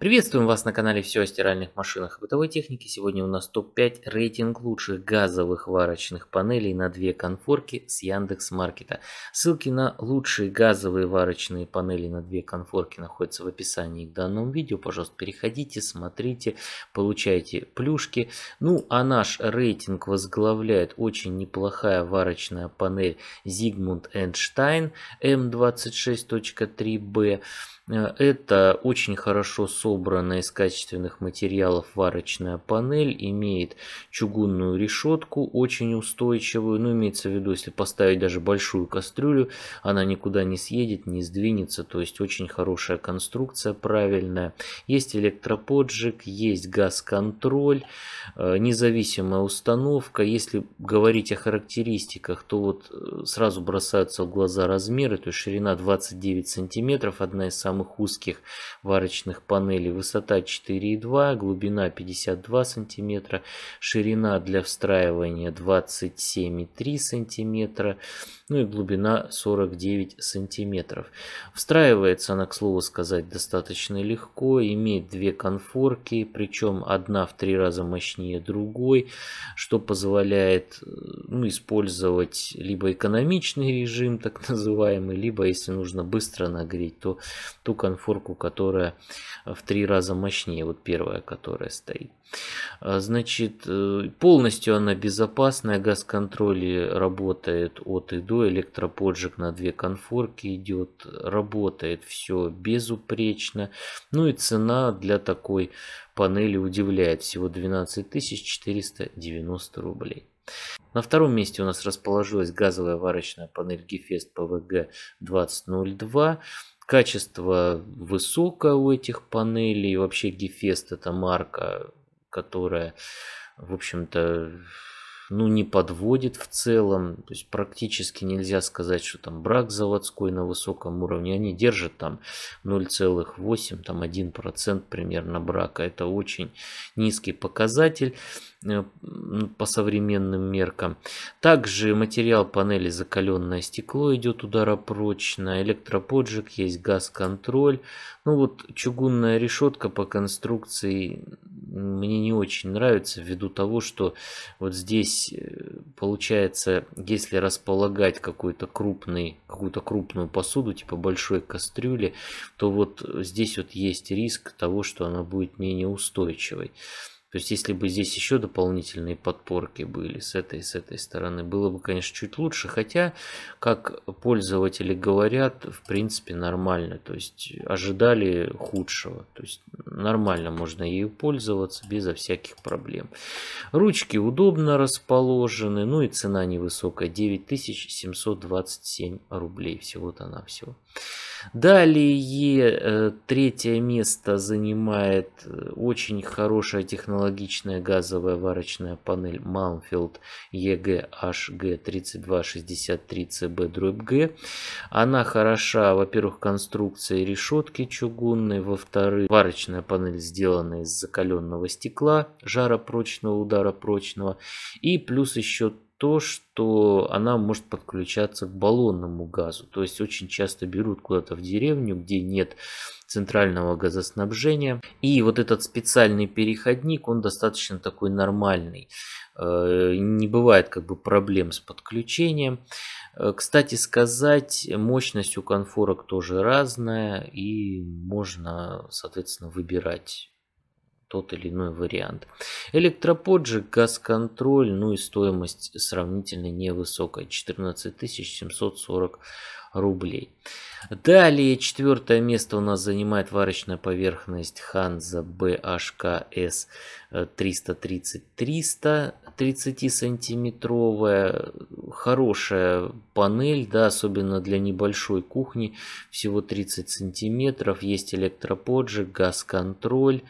Приветствуем вас на канале «Все о стиральных машинах и бытовой технике». Сегодня у нас топ-5 рейтинг лучших газовых варочных панелей на две конфорки с Яндекс Маркета. Ссылки на лучшие газовые варочные панели на две конфорки находятся в описании к данному видео. Пожалуйста, переходите, смотрите, получайте плюшки. Ну, а наш рейтинг возглавляет очень неплохая варочная панель Зигмунд Эйнштейн M26.3B. Эм э, это очень хорошо создана собрана из качественных материалов варочная панель, имеет чугунную решетку, очень устойчивую, ну имеется в виду, если поставить даже большую кастрюлю, она никуда не съедет, не сдвинется, то есть очень хорошая конструкция, правильная. Есть электроподжиг, есть газ-контроль, э, независимая установка. Если говорить о характеристиках, то вот э, сразу бросаются в глаза размеры, то есть ширина 29 сантиметров, одна из самых узких варочных панелей тоннелей. Высота 4,2, глубина 52 сантиметра, ширина для встраивания 27,3 сантиметра, ну и глубина 49 сантиметров. Встраивается она, к слову сказать, достаточно легко, имеет две конфорки, причем одна в три раза мощнее другой, что позволяет ну, использовать либо экономичный режим, так называемый, либо если нужно быстро нагреть, то ту конфорку, которая в три раза мощнее, вот первая, которая стоит. А, значит, э, полностью она безопасная, газ-контроль работает от и до, электроподжиг на две конфорки идет, работает все безупречно. Ну и цена для такой панели удивляет, всего 12 490 рублей. На втором месте у нас расположилась газовая варочная панель Gefest PVG 2002 качество высокое у этих панелей, вообще Гефест это марка, которая, в общем-то, ну, не подводит в целом. То есть практически нельзя сказать, что там брак заводской на высоком уровне. Они держат там 0,8, там 1% примерно брака. Это очень низкий показатель э, по современным меркам. Также материал панели закаленное стекло идет ударопрочно, электроподжиг есть, газ-контроль. Ну вот чугунная решетка по конструкции мне не очень нравится ввиду того, что вот здесь э, получается, если располагать какой-то крупный, какую-то крупную посуду, типа большой кастрюли, то вот здесь вот есть риск того, что она будет менее устойчивой. То есть, если бы здесь еще дополнительные подпорки были с этой и с этой стороны, было бы, конечно, чуть лучше. Хотя, как пользователи говорят, в принципе, нормально. То есть, ожидали худшего. То есть, нормально можно ею пользоваться безо всяких проблем. Ручки удобно расположены, ну и цена невысокая, 9727 рублей всего-то навсего. всего. Далее э, третье место занимает э, очень хорошая технологичная газовая варочная панель Mountfield EGHG hg 3263 cb G. Она хороша, во-первых, конструкцией решетки чугунной, во-вторых, варочная панель сделана из закаленного стекла, жаропрочного, ударопрочного, и плюс еще то, что она может подключаться к баллонному газу. То есть очень часто берут куда-то в деревню, где нет центрального газоснабжения. И вот этот специальный переходник, он достаточно такой нормальный. Э, не бывает как бы проблем с подключением. Э, кстати сказать, мощность у конфорок тоже разная и можно, соответственно, выбирать тот или иной вариант. Электроподжиг, газ-контроль, ну и стоимость сравнительно невысокая, 14 740 рублей. Далее четвертое место у нас занимает варочная поверхность Hanza BHKS 330-300, сантиметровая хорошая панель, да, особенно для небольшой кухни, всего 30 сантиметров, есть электроподжиг, газ-контроль,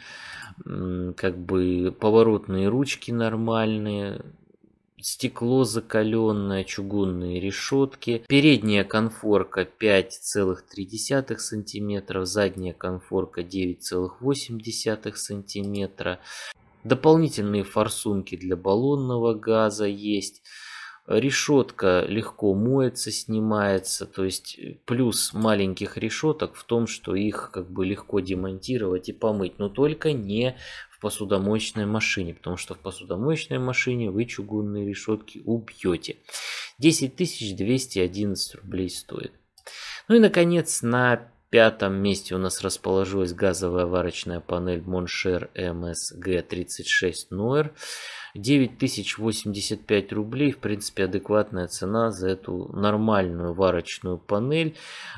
как бы поворотные ручки нормальные, стекло закаленное, чугунные решетки. Передняя конфорка 5,3 см, задняя конфорка 9,8 см. Дополнительные форсунки для баллонного газа есть. Решетка легко моется, снимается. То есть э, плюс маленьких решеток в том, что их как бы легко демонтировать и помыть. Но только не в посудомоечной машине, потому что в посудомоечной машине вы чугунные решетки убьете. 10 211 рублей стоит. Ну и наконец на пятом месте у нас расположилась газовая варочная панель Moncher MSG36 Noir. 9085 рублей, в принципе, адекватная цена за эту нормальную варочную панель.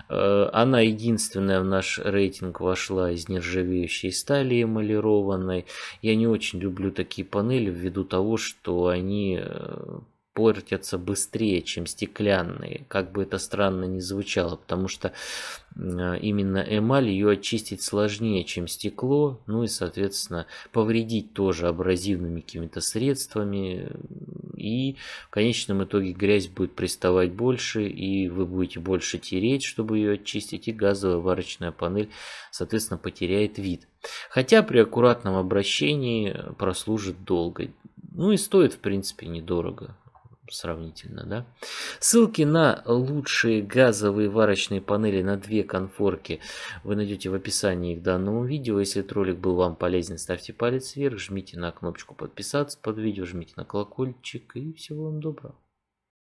Э, она единственная в наш рейтинг вошла из нержавеющей стали эмалированной. Я не очень люблю такие панели ввиду того, что они э, портятся быстрее, чем стеклянные, как бы это странно ни звучало, потому что э, именно эмаль ее очистить сложнее, чем стекло, ну и, соответственно, повредить тоже абразивными какими-то средствами, и в конечном итоге грязь будет приставать больше, и вы будете больше тереть, чтобы ее очистить, и газовая варочная панель, соответственно, потеряет вид. Хотя при аккуратном обращении прослужит долго. Ну и стоит, в принципе, недорого сравнительно, да. Ссылки на лучшие газовые варочные панели на две конфорки вы найдете в описании к данному видео. Если этот ролик был вам полезен, ставьте палец вверх, жмите на кнопочку подписаться под видео, жмите на колокольчик и всего вам доброго.